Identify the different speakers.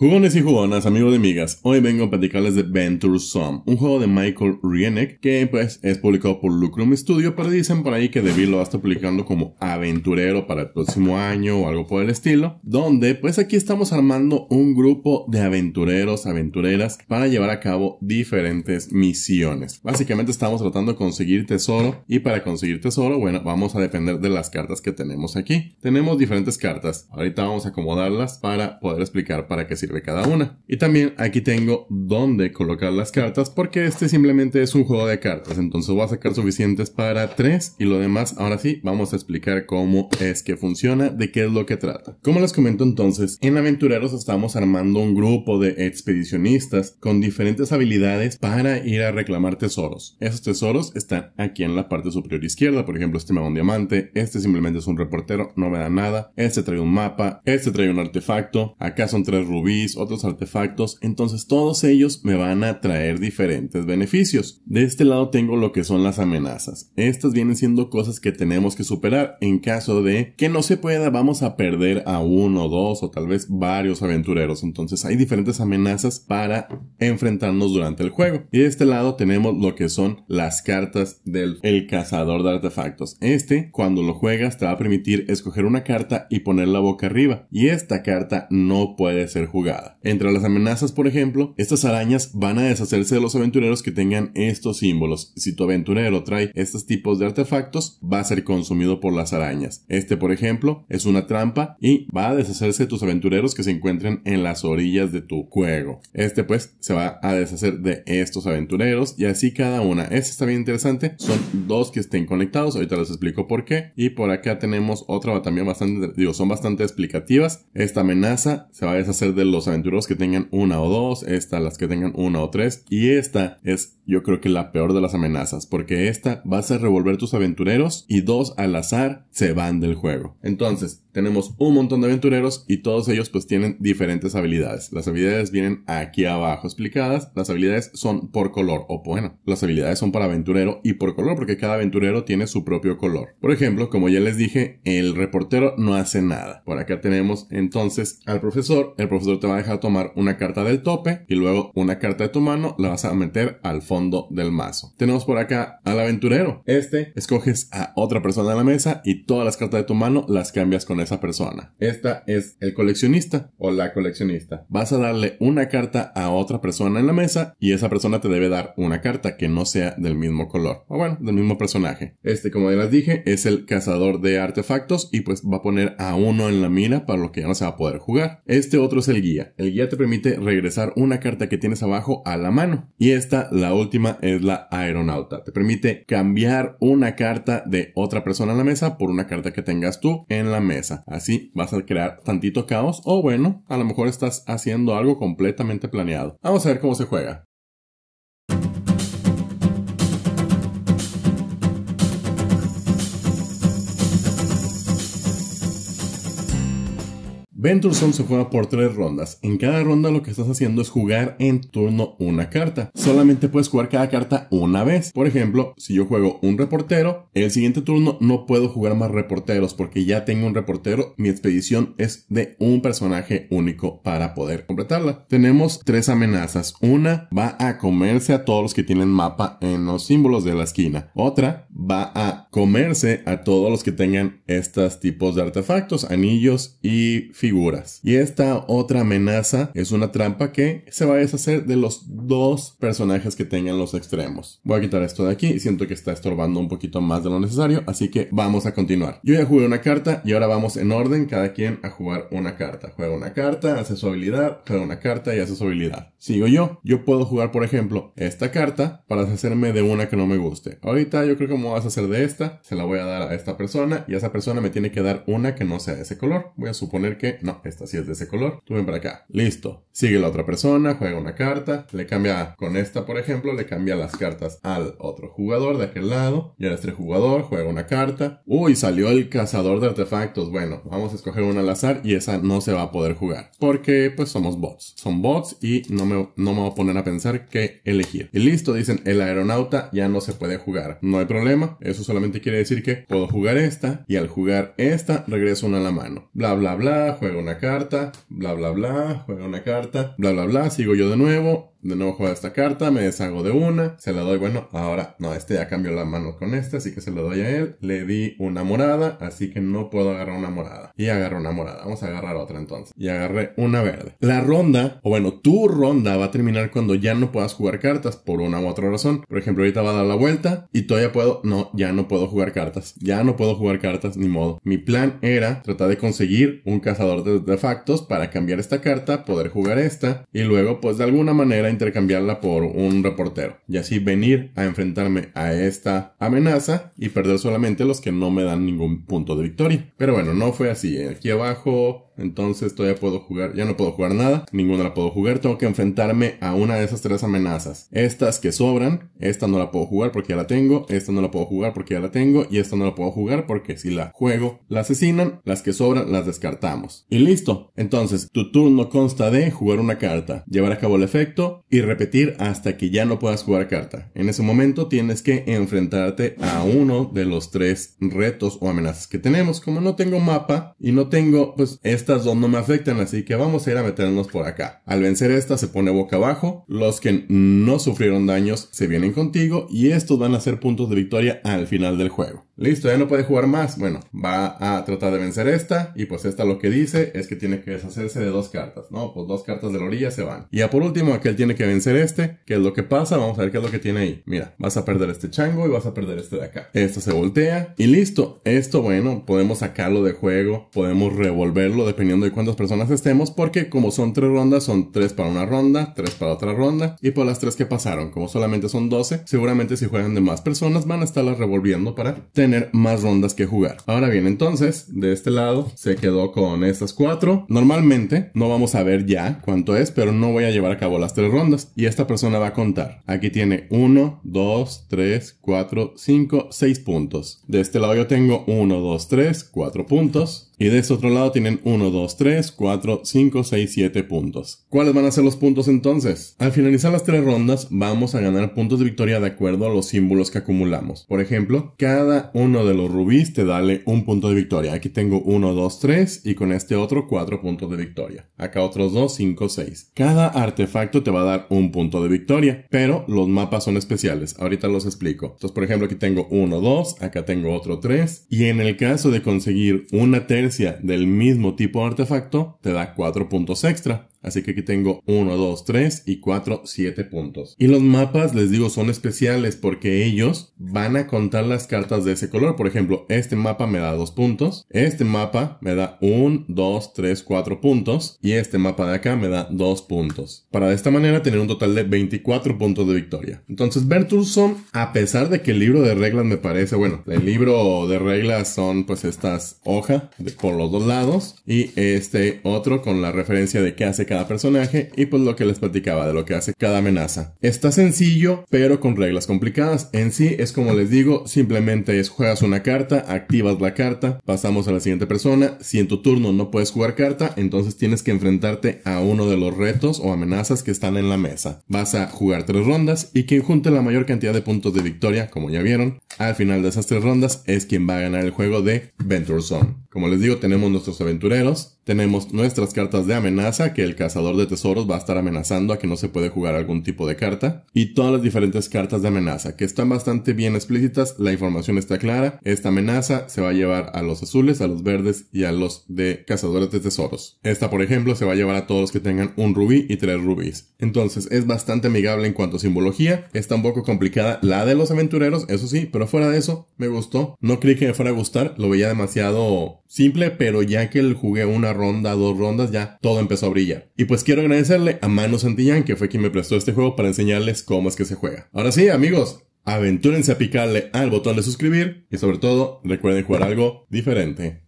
Speaker 1: Jugones y jugonas, amigos y amigas, hoy vengo a platicarles de Venture un juego de Michael Rienek que pues es publicado por Lucrum Studio, pero dicen por ahí que Devil lo va a estar publicando como aventurero para el próximo año o algo por el estilo, donde pues aquí estamos armando un grupo de aventureros, aventureras para llevar a cabo diferentes misiones. Básicamente estamos tratando de conseguir tesoro y para conseguir tesoro, bueno, vamos a depender de las cartas que tenemos aquí. Tenemos diferentes cartas, ahorita vamos a acomodarlas para poder explicar para qué sirve de cada una. Y también aquí tengo Donde colocar las cartas porque este simplemente es un juego de cartas, entonces voy a sacar suficientes para tres y lo demás ahora sí vamos a explicar cómo es que funciona, de qué es lo que trata. Como les comento entonces, en Aventureros estamos armando un grupo de expedicionistas con diferentes habilidades para ir a reclamar tesoros. Esos tesoros están aquí en la parte superior izquierda, por ejemplo este me da un diamante, este simplemente es un reportero, no me da nada, este trae un mapa, este trae un artefacto, acá son tres rubíes, otros artefactos, entonces todos ellos me van a traer diferentes beneficios. De este lado tengo lo que son las amenazas. Estas vienen siendo cosas que tenemos que superar en caso de que no se pueda, vamos a perder a uno, dos o tal vez varios aventureros. Entonces hay diferentes amenazas para enfrentarnos durante el juego. Y de este lado tenemos lo que son las cartas del cazador de artefactos. Este, cuando lo juegas, te va a permitir escoger una carta y ponerla boca arriba. Y esta carta no puede ser jugada entre las amenazas, por ejemplo, estas arañas van a deshacerse de los aventureros que tengan estos símbolos. Si tu aventurero trae estos tipos de artefactos, va a ser consumido por las arañas. Este, por ejemplo, es una trampa y va a deshacerse de tus aventureros que se encuentren en las orillas de tu juego. Este, pues, se va a deshacer de estos aventureros y así cada una. Este está bien interesante. Son dos que estén conectados. Ahorita les explico por qué. Y por acá tenemos otra también bastante, digo, son bastante explicativas. Esta amenaza se va a deshacer de los los aventureros que tengan una o dos, esta las que tengan una o tres, y esta es yo creo que la peor de las amenazas, porque esta vas a revolver tus aventureros y dos al azar se van del juego. Entonces, tenemos un montón de aventureros y todos ellos pues tienen diferentes habilidades. Las habilidades vienen aquí abajo explicadas. Las habilidades son por color o bueno, las habilidades son para aventurero y por color porque cada aventurero tiene su propio color. Por ejemplo, como ya les dije, el reportero no hace nada. Por acá tenemos entonces al profesor. El profesor te va a dejar tomar una carta del tope y luego una carta de tu mano la vas a meter al fondo del mazo. Tenemos por acá al aventurero. Este escoges a otra persona de la mesa y todas las cartas de tu mano las cambias con esa persona. Esta es el coleccionista o la coleccionista. Vas a darle una carta a otra persona en la mesa y esa persona te debe dar una carta que no sea del mismo color o bueno, del mismo personaje. Este, como ya les dije, es el cazador de artefactos y pues va a poner a uno en la mina para lo que ya no se va a poder jugar. Este otro es el guía. El guía te permite regresar una carta que tienes abajo a la mano. Y esta, la última, es la aeronauta. Te permite cambiar una carta de otra persona en la mesa por una carta que tengas tú en la mesa. Así vas a crear tantito caos o bueno, a lo mejor estás haciendo algo completamente planeado. Vamos a ver cómo se juega. Venturson se juega por tres rondas. En cada ronda lo que estás haciendo es jugar en turno una carta. Solamente puedes jugar cada carta una vez. Por ejemplo, si yo juego un reportero, el siguiente turno no puedo jugar más reporteros porque ya tengo un reportero. Mi expedición es de un personaje único para poder completarla. Tenemos tres amenazas. Una va a comerse a todos los que tienen mapa en los símbolos de la esquina. Otra va a comerse a todos los que tengan estos tipos de artefactos, anillos y y esta otra amenaza es una trampa que se va a deshacer de los dos personajes que tengan los extremos. Voy a quitar esto de aquí, siento que está estorbando un poquito más de lo necesario, así que vamos a continuar. Yo ya jugué una carta y ahora vamos en orden cada quien a jugar una carta. Juega una carta, hace su habilidad, juega una carta y hace su habilidad. Sigo yo. Yo puedo jugar, por ejemplo, esta carta para deshacerme de una que no me guste. Ahorita yo creo que me voy a hacer de esta, se la voy a dar a esta persona y esa persona me tiene que dar una que no sea de ese color. Voy a suponer que no, esta sí es de ese color, tú ven para acá, listo. Sigue la otra persona, juega una carta, le cambia, con esta por ejemplo, le cambia las cartas al otro jugador de aquel lado, y ahora este jugador juega una carta, uy, salió el cazador de artefactos, bueno, vamos a escoger una al azar y esa no se va a poder jugar, porque pues somos bots, son bots y no me, no me voy a poner a pensar qué elegir. Y listo, dicen, el aeronauta ya no se puede jugar, no hay problema, eso solamente quiere decir que puedo jugar esta y al jugar esta regreso una a la mano, bla bla bla, juega ...juego una carta, bla, bla, bla, juega una carta, bla, bla, bla, sigo yo de nuevo de nuevo juego esta carta, me deshago de una, se la doy, bueno, ahora no, este ya cambió la mano con esta... así que se la doy a él, le di una morada, así que no puedo agarrar una morada. Y agarro una morada, vamos a agarrar otra entonces. Y agarré una verde. La ronda, o bueno, tu ronda va a terminar cuando ya no puedas jugar cartas por una u otra razón. Por ejemplo, ahorita va a dar la vuelta y todavía puedo, no, ya no puedo jugar cartas, ya no puedo jugar cartas, ni modo. Mi plan era tratar de conseguir un cazador de artefactos para cambiar esta carta, poder jugar esta y luego pues de alguna manera intercambiarla por un reportero y así venir a enfrentarme a esta amenaza y perder solamente los que no me dan ningún punto de victoria. Pero bueno, no fue así. Aquí abajo entonces todavía puedo jugar, ya no puedo jugar nada, ninguna la puedo jugar, tengo que enfrentarme a una de esas tres amenazas. Estas que sobran, esta no la puedo jugar porque ya la tengo, esta no la puedo jugar porque ya la tengo y esta no la puedo jugar porque si la juego la asesinan, las que sobran las descartamos. Y listo. Entonces tu turno consta de jugar una carta, llevar a cabo el efecto y repetir hasta que ya no puedas jugar carta. En ese momento tienes que enfrentarte a uno de los tres retos o amenazas que tenemos. Como no tengo mapa y no tengo pues esta estas dos no me afectan, así que vamos a ir a meternos por acá. Al vencer esta se pone boca abajo, los que no sufrieron daños se vienen contigo y estos van a ser puntos de victoria al final del juego. Listo, ya no puede jugar más. Bueno, va a tratar de vencer esta. Y pues esta lo que dice es que tiene que deshacerse de dos cartas. No, pues dos cartas de la orilla se van. Y ya por último, aquel tiene que vencer este. ¿Qué es lo que pasa? Vamos a ver qué es lo que tiene ahí. Mira, vas a perder este chango y vas a perder este de acá. Esto se voltea. Y listo. Esto, bueno, podemos sacarlo de juego. Podemos revolverlo dependiendo de cuántas personas estemos. Porque como son tres rondas, son tres para una ronda, tres para otra ronda. Y por pues, las tres que pasaron, como solamente son 12, seguramente si juegan de más personas van a estarlas revolviendo para tener más rondas que jugar. Ahora bien, entonces, de este lado se quedó con estas cuatro. Normalmente no vamos a ver ya cuánto es, pero no voy a llevar a cabo las tres rondas. Y esta persona va a contar. Aquí tiene 1, 2, 3, 4, 5, 6 puntos. De este lado yo tengo 1, 2, 3, 4 puntos. Y de este otro lado tienen 1, 2, 3, 4, 5, 6, 7 puntos. ¿Cuáles van a ser los puntos entonces? Al finalizar las tres rondas vamos a ganar puntos de victoria de acuerdo a los símbolos que acumulamos. Por ejemplo, cada uno de los rubíes te dale un punto de victoria. Aquí tengo uno, dos, tres. y con este otro cuatro puntos de victoria. Acá otros dos, cinco, seis. Cada artefacto te va a dar un punto de victoria, pero los mapas son especiales. Ahorita los explico. Entonces, por ejemplo, aquí tengo uno, 2, acá tengo otro tres. y en el caso de conseguir una tercia del mismo tipo de artefacto, te da cuatro puntos extra. Así que aquí tengo 1, 2, 3 y 4, 7 puntos. Y los mapas, les digo, son especiales porque ellos van a contar las cartas de ese color. Por ejemplo, este mapa me da 2 puntos. Este mapa me da 1, 2, 3, 4 puntos. Y este mapa de acá me da 2 puntos. Para de esta manera tener un total de 24 puntos de victoria. Entonces, Bertulson, a pesar de que el libro de reglas me parece, bueno, el libro de reglas son pues estas hojas por los dos lados. Y este otro con la referencia de qué hace cada personaje y pues lo que les platicaba de lo que hace cada amenaza. Está sencillo, pero con reglas complicadas. En sí es como les digo, simplemente es juegas una carta, activas la carta, pasamos a la siguiente persona. Si en tu turno no puedes jugar carta, entonces tienes que enfrentarte a uno de los retos o amenazas que están en la mesa. Vas a jugar tres rondas y quien junte la mayor cantidad de puntos de victoria, como ya vieron, al final de esas tres rondas es quien va a ganar el juego de Venture Zone. Como les digo, tenemos nuestros aventureros, tenemos nuestras cartas de amenaza que el cazador de tesoros va a estar amenazando a que no se puede jugar algún tipo de carta y todas las diferentes cartas de amenaza que están bastante bien explícitas, la información está clara, esta amenaza se va a llevar a los azules, a los verdes y a los de cazadores de tesoros. Esta por ejemplo se va a llevar a todos los que tengan un rubí y tres rubíes. Entonces es bastante amigable en cuanto a simbología, está un poco complicada la de los aventureros, eso sí, pero fuera de eso me gustó, no creí que me fuera a gustar, lo veía demasiado simple, pero ya que el jugué una ronda, dos rondas, ya todo empezó a brillar. Y pues quiero agradecerle a Mano Santillán, que fue quien me prestó este juego para enseñarles cómo es que se juega. Ahora sí, amigos, aventúrense a picarle al botón de suscribir y sobre todo recuerden jugar algo diferente.